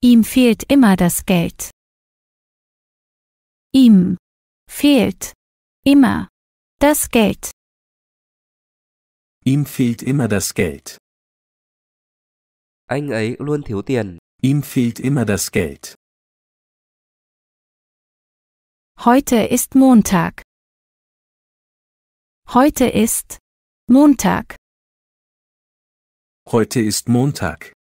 Ihm fehlt immer das Geld. Ihm fehlt immer das Geld. Ihm fehlt immer das Geld. Anh ấy luôn thiếu tiền. Ihm fehlt immer das Geld. Heute ist Montag. Heute ist Montag. Heute ist Montag.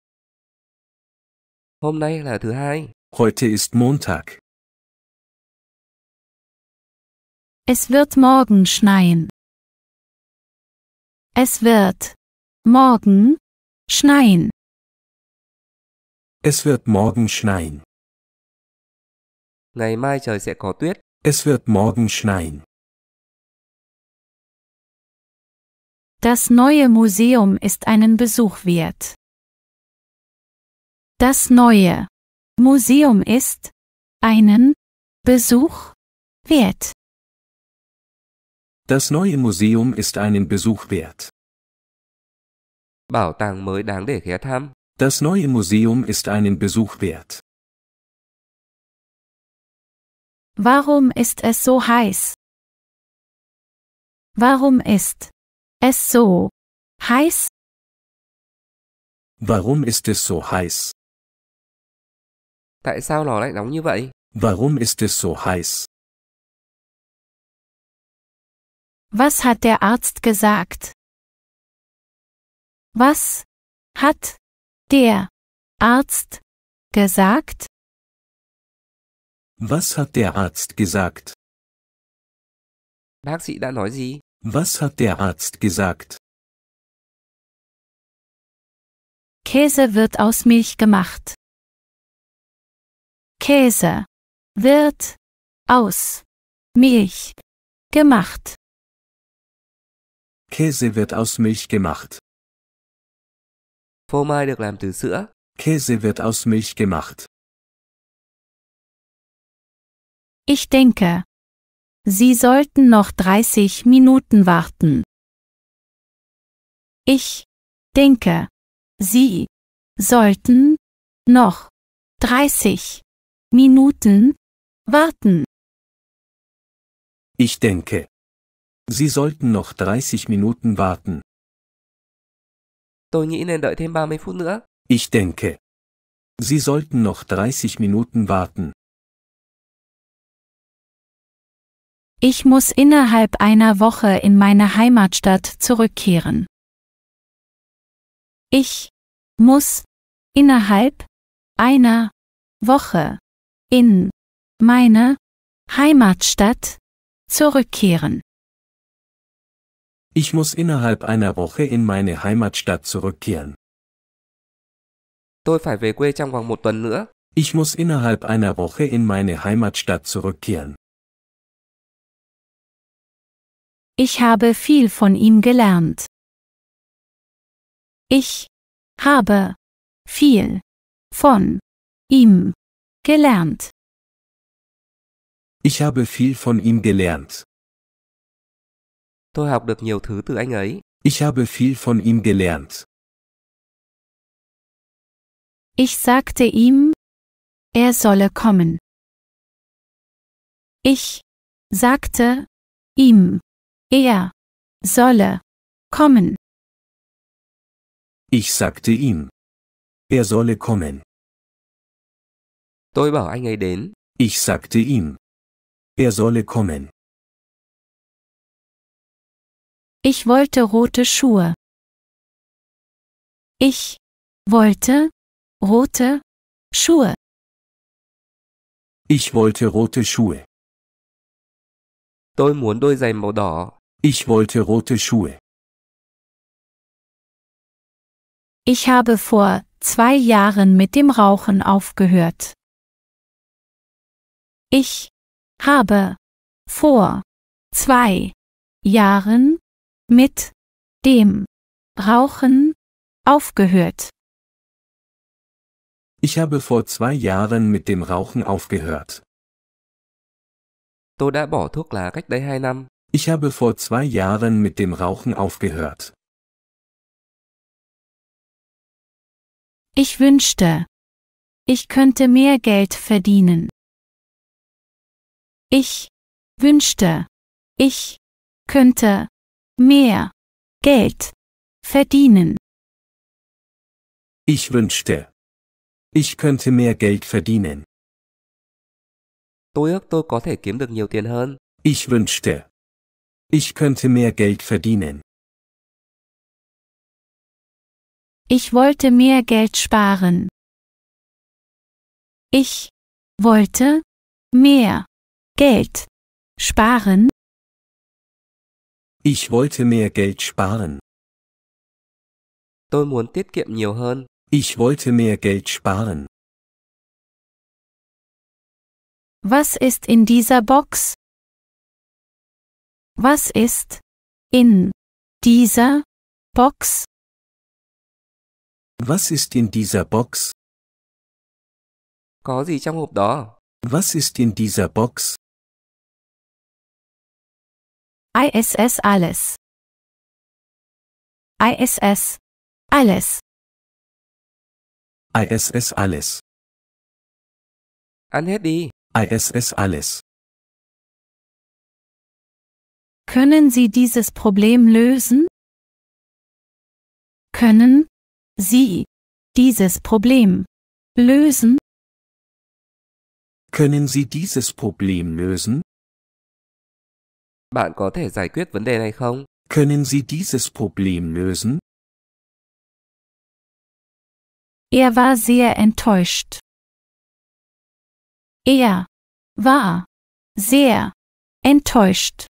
Hôm nay là thứ hai. Heute ist Montag. Es wird morgen schneien. Es wird morgen schneien. Es wird morgen schneien. Ngày mai trời sẽ có tuyết. Es wird morgen schneien. Das neue Museum ist einen Besuch wert. Das neue Museum ist einen Besuch wert. Das neue Museum ist einen Besuch wert. Bảo tàng mới đáng để ghé thăm. Das neue Museum ist einen Besuch wert. Warum ist es so heiß? Warum ist es so heiß? Warum ist es so heiß? Tại sao lò lại nóng như vậy? Warum ist es so heiß? Was hat der Arzt gesagt? Was hat der Arzt gesagt? Was hat der Arzt gesagt? Bác sĩ đã nói gì? Was hat der Arzt gesagt? Käse wird aus Milch gemacht. Käse wird aus Milch gemacht. Käse wird aus Milch gemacht. Phô mai được làm từ sữa. Käse wird aus Milch gemacht. Ich denke, Sie sollten noch 30 Minuten warten. Ich denke, Sie sollten noch 30 Minuten warten. Ich denke, Sie sollten noch 30 Minuten warten. Ich denke, Sie sollten noch 30 Minuten warten. Ich muss innerhalb einer Woche in meine Heimatstadt zurückkehren. Ich muss innerhalb einer Woche in meine Heimatstadt zurückkehren. Ich muss innerhalb einer Woche in meine Heimatstadt zurückkehren. Tôi phải về quê trong vòng một tuần nữa. Ich muss innerhalb einer Woche in meine Heimatstadt zurückkehren. Ich habe viel von ihm gelernt. Ich habe viel von ihm Gelernt. Ich habe viel von ihm gelernt. Tôi học được nhiều thứ từ anh ấy. Ich habe viel von ihm gelernt. Ich sagte ihm, er solle kommen. Ich sagte ihm, er solle kommen. Ich sagte ihm, er solle kommen. Tôi bảo anh ấy đến. Ich sagte ihm. Er solle kommen. Ich wollte rote Schuhe. Ich wollte rote Schuhe. Ich wollte rote Schuhe. Tôi muốn đôi giày màu đỏ. Ich wollte rote Schuhe. Ich habe vor zwei Jahren mit dem Rauchen aufgehört. Ich habe vor zwei Jahren mit dem Rauchen aufgehört. Ich habe vor zwei Jahren mit dem Rauchen aufgehört. Tôi đã bỏ thuốc lá cách đây 2 năm. Ich habe vor zwei Jahren mit dem Rauchen aufgehört. Ich wünschte, ich könnte mehr Geld verdienen. Ich wünschte, ich könnte mehr Geld verdienen. Ich wünschte, ich könnte mehr Geld verdienen. Tôi ước tôi có thể kiếm được nhiều tiền hơn. Ich wünschte, ich könnte mehr Geld verdienen. Ich wollte mehr Geld sparen. Ich wollte mehr Geld. Sparen. Ich wollte mehr Geld sparen. Tôi muốn tiết kiệm nhiều hơn. Ich wollte mehr Geld sparen. Was ist in dieser Box? Was ist in dieser Box? Was ist in dieser Box? Có gì trong hộp đó? Was ist in dieser Box? ISS alles. ISS alles. ISS alles. Ăn hết đi. ISS alles. Können Sie dieses Problem lösen? Können Sie dieses Problem lösen? Können Sie dieses Problem lösen? Bạn có thể giải quyết vấn đề này không? Können Sie dieses Problem lösen? Er war sehr enttäuscht. Er war sehr enttäuscht.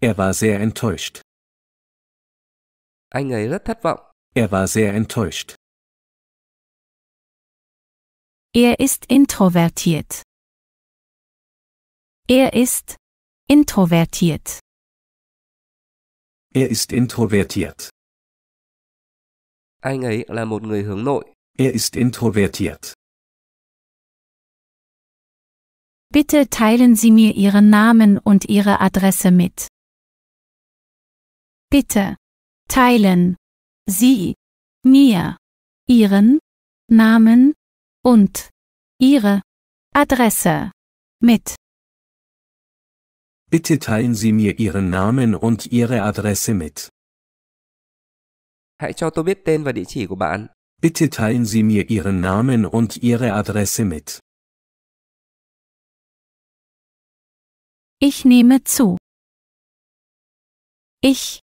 Er war sehr enttäuscht. Anh ấy rất thất vọng. Er war sehr enttäuscht. Er ist introvertiert. Er ist Introvertiert. Er ist introvertiert. Anh ấy là một người hướng nội. Er ist introvertiert. Bitte teilen Sie mir Ihren Namen und Ihre Adresse mit. Bitte teilen Sie mir Ihren Namen und Ihre Adresse mit. Bitte teilen Sie mir Ihren Namen und Ihre Adresse mit. Hãy cho tôi biết tên và địa chỉ của bạn. Bitte teilen Sie mir Ihren Namen und Ihre Adresse mit. Ich nehme zu. Ich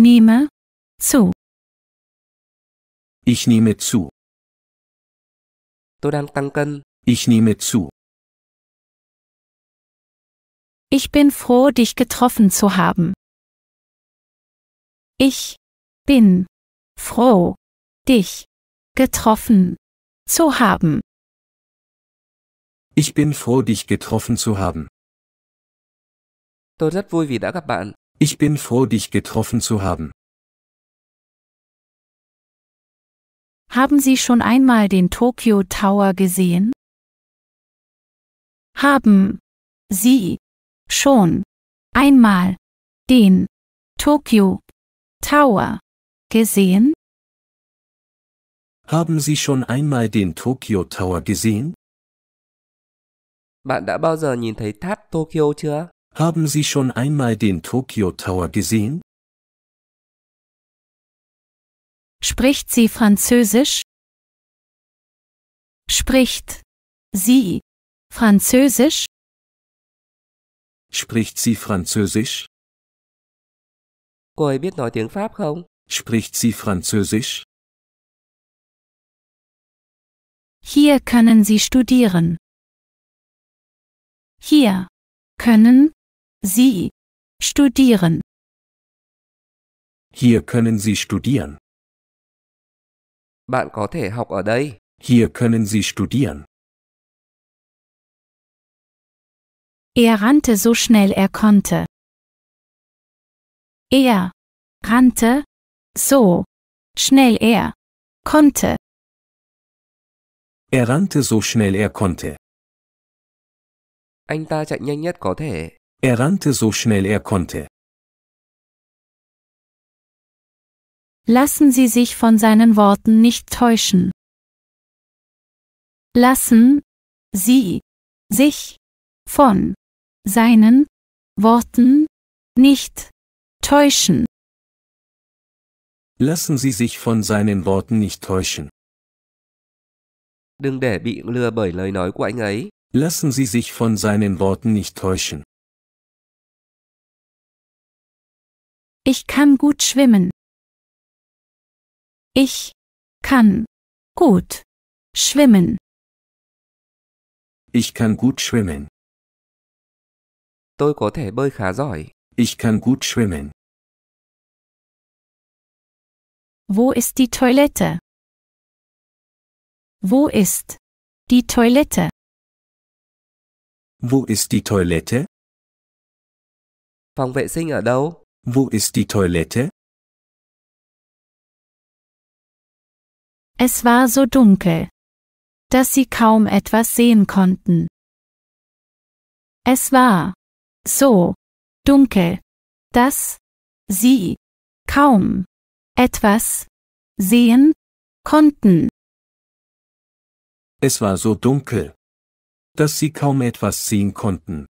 nehme zu. Ich nehme zu. Tôi đang tăng cân. Ich nehme zu. Ich bin froh, dich getroffen zu haben. Ich bin froh, dich getroffen zu haben. Ich bin froh, dich getroffen zu haben. Tôi rất vui vì đã gặp bạn. Ich bin froh, dich getroffen zu haben. Haben Sie schon einmal den Tokyo Tower gesehen? Haben Sie schon einmal den Tokyo Tower gesehen? Haben Sie schon einmal den Tokyo Tower gesehen? Bạn đã bao giờ nhìn thấy tháp Tokyo chưa? Haben Sie schon einmal den Tokyo Tower gesehen? Spricht sie Französisch? Spricht sie Französisch? Spricht sie Französisch? Cô ấy biết nói tiếng Pháp không? Spricht sie Französisch? Hier können Sie studieren. Hier können Sie studieren. Hier können Sie studieren. Bạn có thể học ở đây. Hier können Sie studieren. Er rannte so schnell er konnte. Er rannte so schnell er konnte. Er rannte so schnell er konnte. Anh ta chạy nhanh nhất có thể. Er rannte so schnell er konnte. Lassen Sie sich von seinen Worten nicht täuschen. Lassen Sie sich von seinen Worten nicht täuschen. Lassen Sie sich von seinen Worten nicht täuschen. Đừng để bị lừa bởi lời nói của anh ấy. Lassen Sie sich von seinen Worten nicht täuschen. Ich kann gut schwimmen. Ich kann gut schwimmen. Ich kann gut schwimmen. Tôi có thể bơi khá giỏi. Ich kann gut schwimmen. Wo ist die Toilette? Wo ist die Toilette? Wo ist die Toilette? Phòng vệ sinh ở đâu? Wo ist die Toilette? Es war so dunkel, dass sie kaum etwas sehen konnten. Es war so, dunkel, dass sie kaum etwas sehen konnten. Es war so dunkel, dass sie kaum etwas sehen konnten.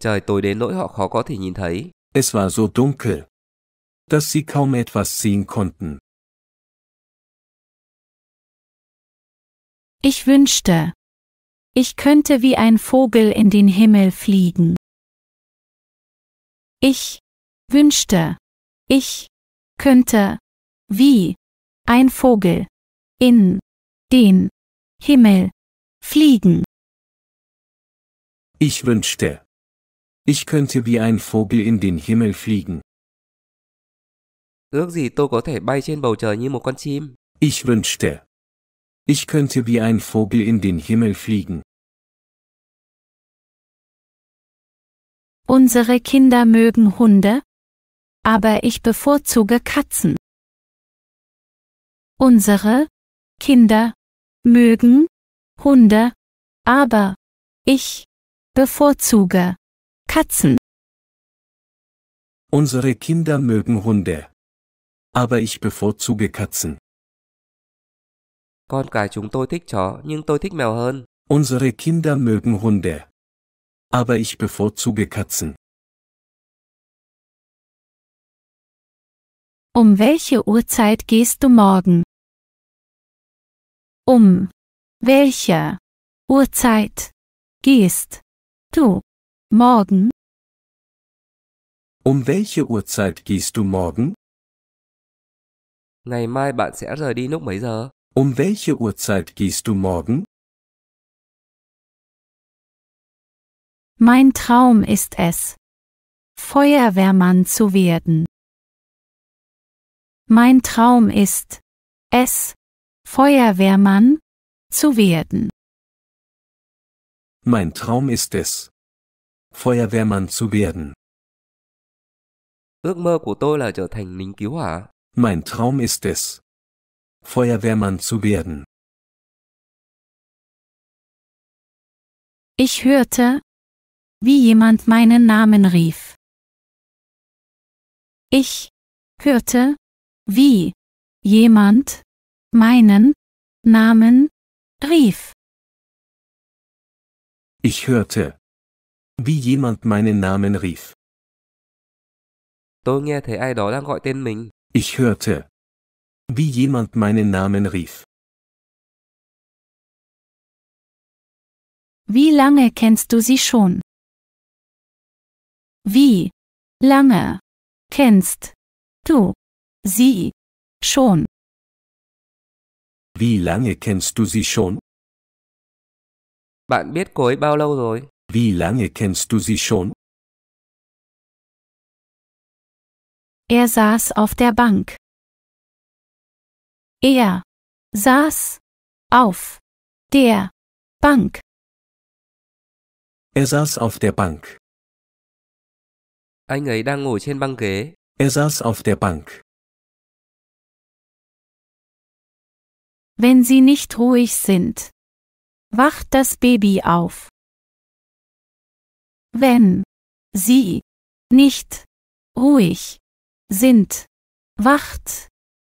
Trời tối đến nỗi họ khó có thể nhìn thấy. Es war so dunkel, dass sie kaum etwas sehen konnten. Ich wünschte, ich könnte wie ein Vogel in den Himmel fliegen. Ich wünschte, ich könnte wie ein Vogel in den Himmel fliegen. Ich wünschte, ich könnte wie ein Vogel in den Himmel fliegen. Ước gì tôi có thể bay trên bầu trời như một con chim. Ich wünschte, ich könnte wie ein Vogel in den Himmel fliegen. Unsere Kinder mögen Hunde, aber ich bevorzuge Katzen. Unsere Kinder mögen Hunde, aber ich bevorzuge Katzen. Unsere Kinder mögen Hunde. Aber ich bevorzuge Katzen. Con cái chúng tôi thích chó, nhưng tôi thích mèo hơn. Unsere Kinder mögen Hunde aber ich bevorzuge Katzen. Um welche Uhrzeit gehst du morgen? Um welche Uhrzeit gehst du morgen? Um welche Uhrzeit gehst du morgen? Ngày mai bạn sẽ rời đi lúc mấy giờ? Um welche Uhrzeit gehst du morgen? Mein Traum ist es, Feuerwehrmann zu werden. Mein Traum ist es, Feuerwehrmann zu werden. Mein Traum ist es, Feuerwehrmann zu werden. Ước mơ của tôi là trở thành lính cứu hỏa. Mein Traum ist es, Feuerwehrmann zu werden. Ich hörte, wie jemand meinen Namen rief. Ich hörte, wie jemand meinen Namen rief. Ich hörte, wie jemand meinen Namen rief. Tôi nghe thấy ai đó đang gọi tên mình. Ich hörte, wie jemand meinen Namen rief. Wie lange kennst du sie schon? Wie lange kennst du sie schon? Wie lange kennst du sie schon? Bạn biết cô ấy bao lâu rồi? Wie lange kennst du sie schon? Er saß auf der Bank. Er saß auf der Bank. Er saß auf der Bank. Anh ấy đang ngồi trên băng ghế. Er saß auf der Bank. Wenn Sie nicht ruhig sind, wacht das Baby auf. Wenn Sie nicht ruhig sind, wacht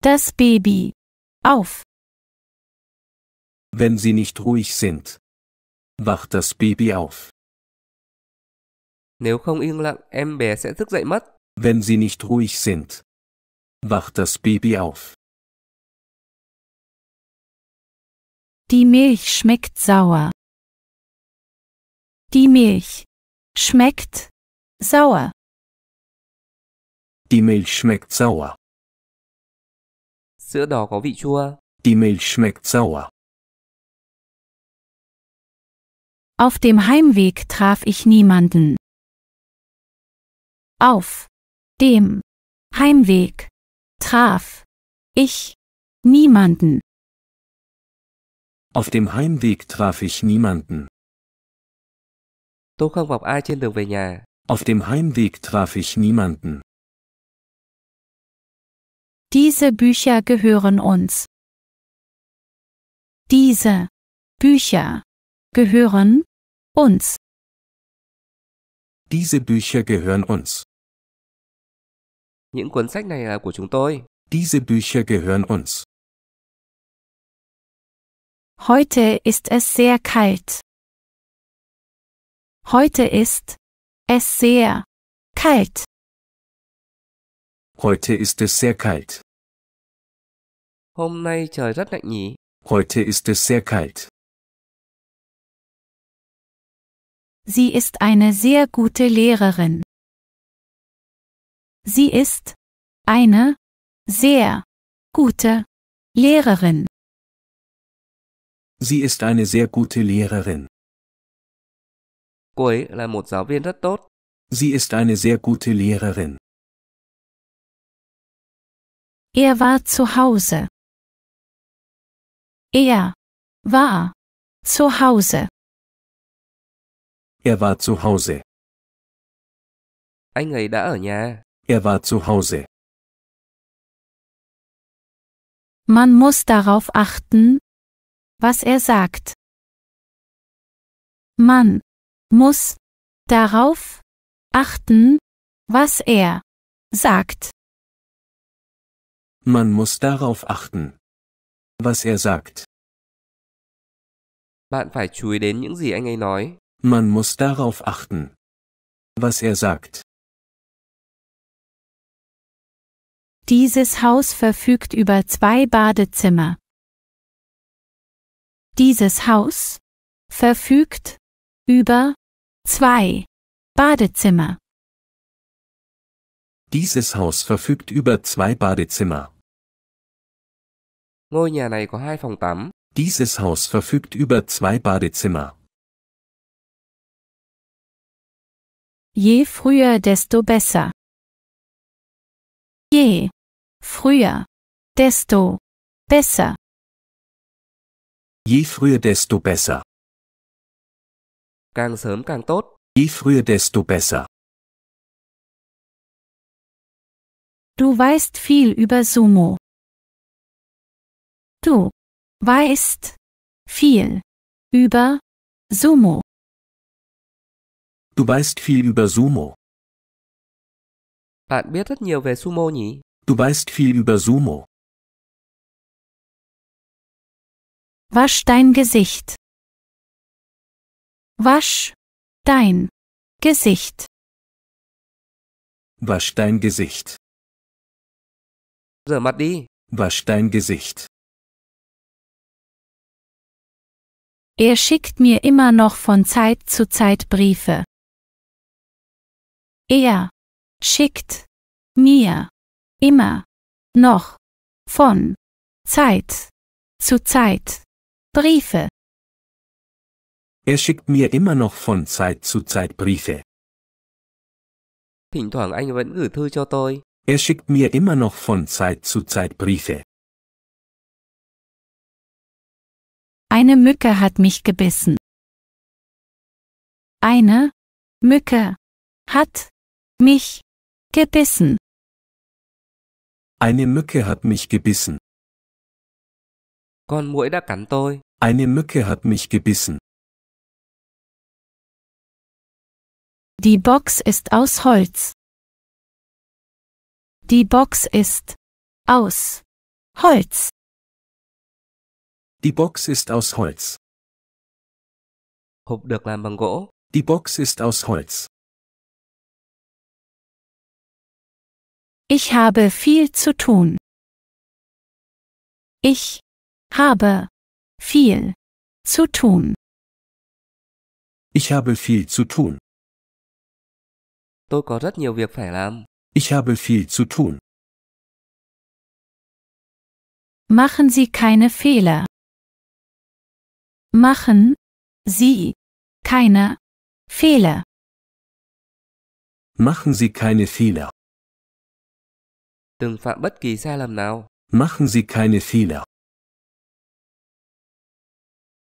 das Baby auf. Wenn Sie nicht ruhig sind, wacht das Baby auf. Nếu không yên lặng, em bé sẽ thức dậy mất. Wenn Sie nicht ruhig sind, wacht das Baby auf. Die Milch schmeckt sauer. Die Milch schmeckt sauer. Die Milch schmeckt sauer. Sữa đỏ có vị chua. Die Milch schmeckt sauer. Auf dem Heimweg traf ich niemanden. Auf dem Heimweg traf ich niemanden. Auf dem Heimweg traf ich niemanden. Tôi không gặp ai trên đường về nhà. Auf dem Heimweg traf ich niemanden. Diese Bücher gehören uns. Diese Bücher gehören uns. Diese Bücher gehören uns. Những cuốn sách này là của chúng tôi. Diese Bücher gehören uns. Heute ist es sehr kalt. Heute ist es sehr kalt. Heute ist es sehr kalt. Hôm nay trời rất lạnh nhỉ? Heute ist es sehr kalt. Sie ist eine sehr gute Lehrerin. Sie ist eine sehr gute Lehrerin. Sie ist eine sehr gute Lehrerin. Cô ấy là một giáo viên rất tốt. Sie ist eine sehr gute Lehrerin. Er war zu Hause. Er war zu Hause. Er war zu Hause. Anh ấy đã ở nhà. Er war zu Hause. Man muss darauf achten, was er sagt. Man muss darauf achten, was er sagt. Man muss darauf achten, was er sagt. Bạn phải chú ý đến những gì anh ấy nói. Man muss darauf achten, was er sagt. Dieses Haus verfügt über zwei Badezimmer. Dieses Haus verfügt über zwei Badezimmer. Dieses Haus verfügt über zwei Badezimmer. Ngôi nhà này có hai phòng tắm. Dieses Haus verfügt über zwei Badezimmer. Je früher desto besser je, früher, desto besser. Je früher desto besser. Càng sớm càng tốt. Je früher desto besser. Du weißt viel über Sumo. Du weißt viel über Sumo. Du weißt viel über Sumo. Bạn biết rất nhiều về sumo nhỉ? Du weißt viel über Sumo. Wasch dein Gesicht. Wasch dein Gesicht. Wasch dein Gesicht. Rửa mặt đi. Wasch dein Gesicht. Er schickt mir immer noch von Zeit zu Zeit Briefe. Er schickt mir immer noch von Zeit zu Zeit Briefe. Er schickt mir immer noch von Zeit zu Zeit Briefe. Thỉnh thoảng anh vẫn gửi thư cho tôi. Er schickt mir immer noch von Zeit zu Zeit Briefe. Eine Mücke hat mich gebissen. Eine Mücke hat mich gebissen. Eine Mücke hat mich gebissen. Con muỗi đã cắn tôi. Eine Mücke hat mich gebissen. Die Box ist aus Holz. Die Box ist aus Holz. Die Box ist aus Holz. Hộp được làm bằng gỗ. Die Box ist aus Holz. Ich habe viel zu tun. Ich habe viel zu tun. Ich habe viel zu tun. Tôi có rất nhiều việc phải làm. Ich habe viel zu tun. Machen Sie keine Fehler. Machen Sie keine Fehler. Machen Sie keine Fehler đừng phạm bất kỳ sai lầm nào. Machen Sie keine Fehler.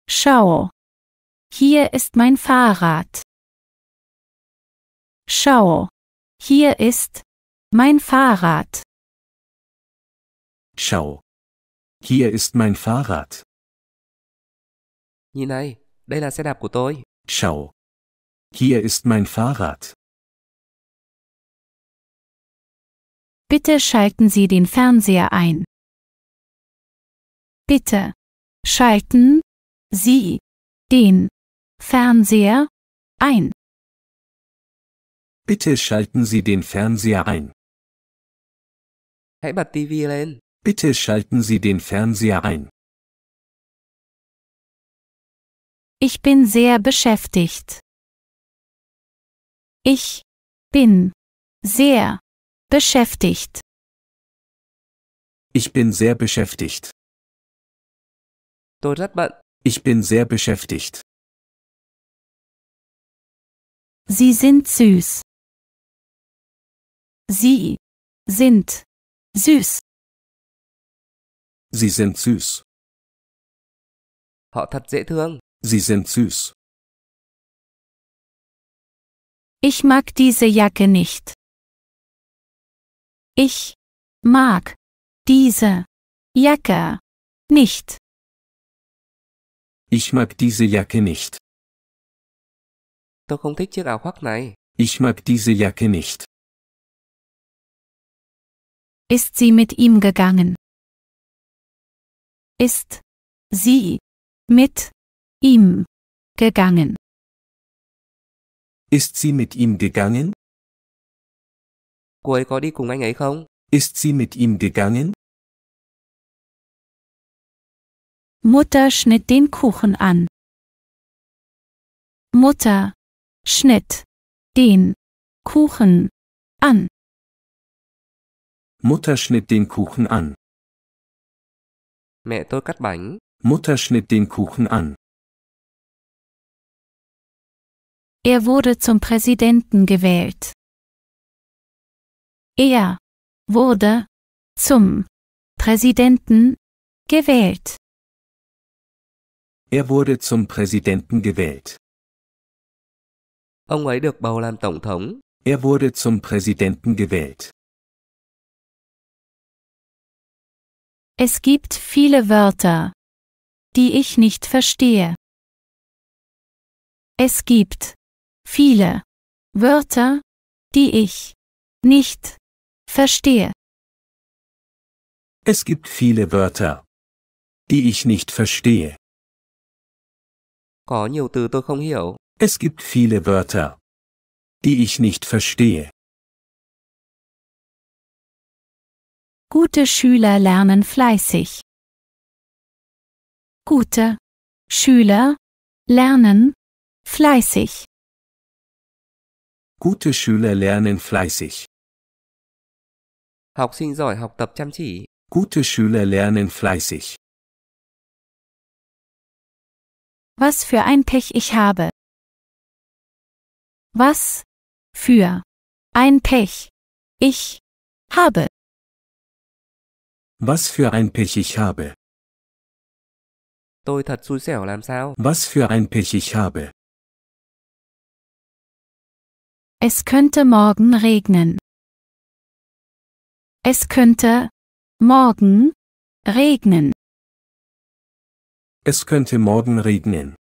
Schau. Hier ist mein Fahrrad. Schau. Hier ist mein Fahrrad. Schau. Hier ist mein Fahrrad. Nhìn này, đây là xe đạp của tôi. Schau. Hier ist mein Fahrrad. Bitte schalten Sie den Fernseher ein. Bitte schalten Sie den Fernseher ein. Bitte schalten Sie den Fernseher ein. Bitte schalten Sie den Fernseher ein. Ich bin sehr beschäftigt. Ich bin sehr Beschäftigt. Ich bin sehr beschäftigt. Ich bin sehr beschäftigt. Sie sind süß. Sie sind süß. Sie sind süß. Họ thật dễ thương. Sie sind süß. Ich mag diese Jacke nicht. Ich mag diese Jacke nicht. Ich mag diese Jacke nicht. Tôi không thích chiếc áo khoác này. Ich mag diese Jacke nicht. Ist sie mit ihm gegangen? Ist sie mit ihm gegangen? Ist sie mit ihm gegangen? Cô ấy có đi cùng anh ấy không? Ist sie mit ihm gegangen? Mutter schnitt den Kuchen an. Mutter schnitt den Kuchen an. Mutter schnitt den Kuchen an. Mẹ tôi cắt bánh. Mutter schnitt den Kuchen an. Er wurde zum Präsidenten gewählt. Er wurde zum Präsidenten gewählt. Er wurde zum Präsidenten gewählt. Ông ấy được bầu làm tổng thống. Er wurde zum Präsidenten gewählt. Es gibt viele Wörter, die ich nicht verstehe. Es gibt viele Wörter, die ich nicht verstehe. Verstehe. Es gibt viele Wörter, die ich nicht verstehe. Có nhiều từ tôi không hiểu. Es gibt viele Wörter, die ich nicht verstehe. Gute Schüler lernen fleißig. Gute Schüler lernen fleißig. Gute Schüler lernen fleißig. Học sinh giỏi học tập chăm chỉ. Gute Schüler lernen fleißig. Was für ein Pech ich habe. Was für ein Pech ich habe. Was für ein Pech ich habe. Tôi thật xui xẻo làm sao? Was für ein Pech ich habe. Es könnte morgen regnen. Es könnte morgen regnen. Es könnte morgen regnen.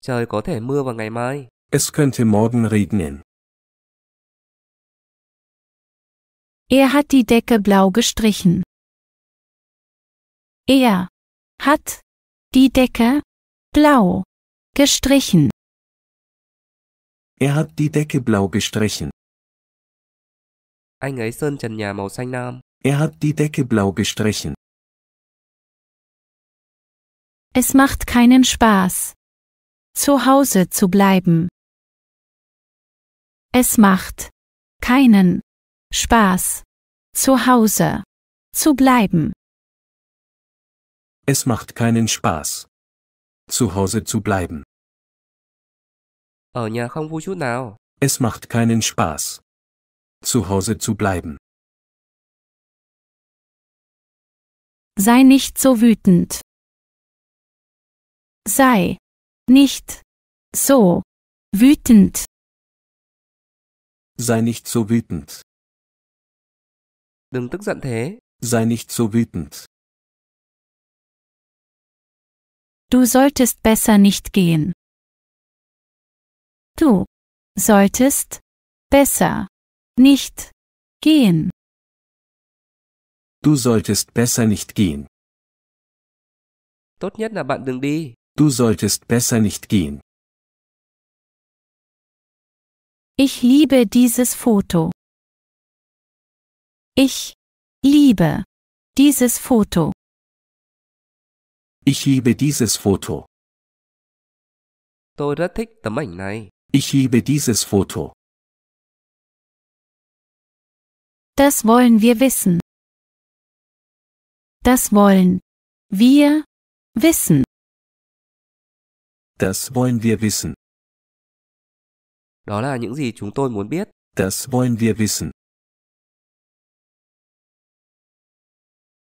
Trời có thể mưa vào ngày mai. Es könnte morgen regnen. Er hat die Decke blau gestrichen. Er hat die Decke blau gestrichen. Er hat die Decke blau gestrichen. Anh ấy sơn trần nhà màu xanh lam. Er hat die Decke blau gestrichen. Es macht keinen Spaß, zu Hause zu bleiben. Es macht keinen Spaß, zu Hause zu bleiben. Es macht keinen Spaß, zu Hause zu bleiben. Ở nhà không vui chút nào. Es macht keinen Spaß, zu Hause zu bleiben. Sei nicht so wütend. Sei nicht so wütend. Sei nicht so wütend. Đừng tức giận thế. Sei nicht so wütend. Du solltest besser nicht gehen. Du solltest besser nicht gehen. Du solltest besser nicht gehen. Tốt nhất là bạn đừng đi. Du solltest besser nicht gehen. Ich liebe dieses Foto. Ich liebe dieses Foto. Ich liebe dieses Foto. Tôi rất thích tấm ảnh này. Ich liebe dieses Foto. Das wollen wir wissen. Das wollen wir wissen. Das wollen wir wissen. Đó là những gì chúng tôi muốn biết. Das wollen wir wissen.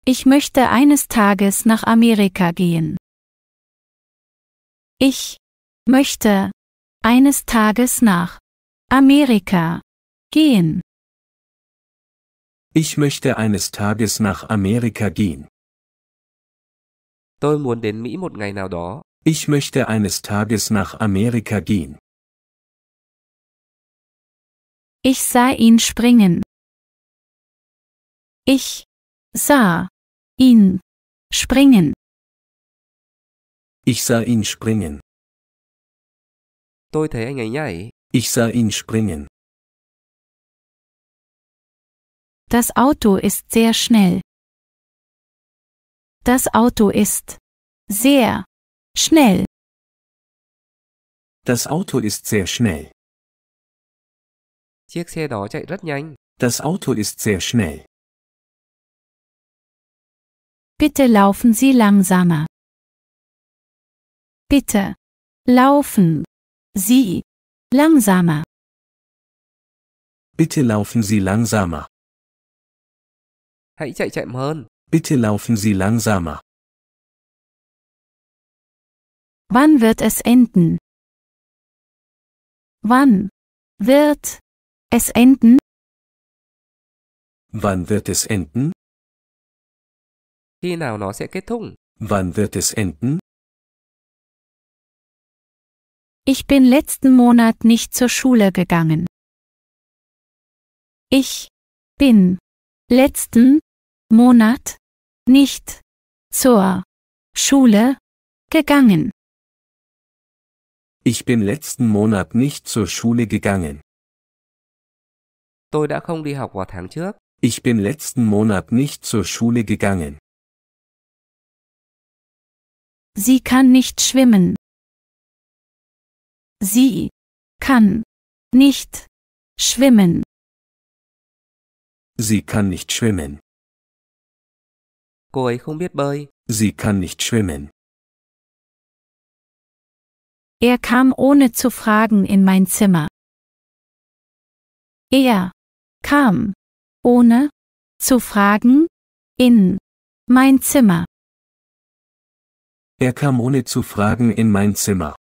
Ich möchte eines Tages nach Amerika gehen. Ich möchte eines Tages nach Amerika gehen. Ich möchte eines Tages nach Amerika gehen. Tôi muốn đến Mỹ một ngày nào đó. Ich möchte eines Tages nach Amerika gehen. Ich sah ihn springen. Ich sah ihn springen. Ich sah ihn springen. Tôi thấy anh ấy nhảy. Ich sah ihn springen. Das Auto ist sehr schnell. Das Auto ist sehr schnell. Das Auto ist sehr schnell. Chiếc xe đó chạy rất nhanh. Das Auto ist sehr schnell. Bitte laufen Sie langsamer. Bitte laufen Sie langsamer. Bitte laufen Sie langsamer. Hãy chạy chậm hơn. Bitte laufen Sie langsamer. Wann wird es enden? Wann wird es enden? Wann wird es enden? Khi nào nó sẽ kết thúc? Wann wird es enden? Ich bin letzten Monat nicht zur Schule gegangen. Ich bin letzten Monat nicht zur Schule gegangen. Ich bin letzten Monat nicht zur Schule gegangen. Tôi đã không đi học vào tháng trước. Ich bin letzten Monat nicht zur Schule gegangen. Sie kann nicht schwimmen. Sie kann nicht schwimmen. Sie kann nicht schwimmen. Cô ấy không biết bơi. Sie kann nicht schwimmen. Er kam ohne zu fragen in mein Zimmer. Er kam ohne zu fragen in mein Zimmer. Er kam ohne zu fragen in mein Zimmer.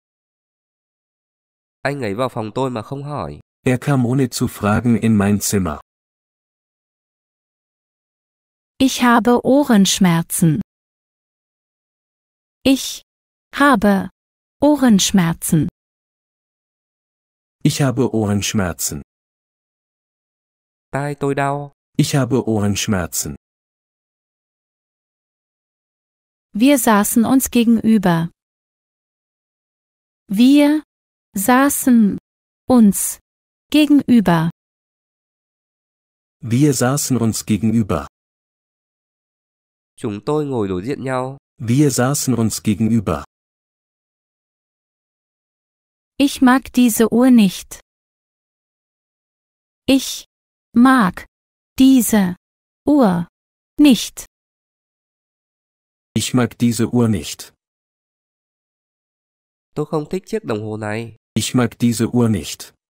Anh ấy vào phòng tôi mà không hỏi. Er kam ohne zu fragen in mein Zimmer. Ich habe Ohrenschmerzen. Ich habe Ohrenschmerzen. Ich habe Ohrenschmerzen. Tai tôi đau. Ich habe Ohrenschmerzen. Wir saßen uns gegenüber. Wir saßen uns gegenüber. Wir saßen uns gegenüber. Chúng tôi ngồi đối diện nhau. Wir saßen uns gegenüber. Ich mag diese Uhr nicht. Ich mag diese Uhr nicht. Ich mag diese Uhr nicht. Tôi không thích chiếc đồng hồ này. Ich mag diese Uhr nicht.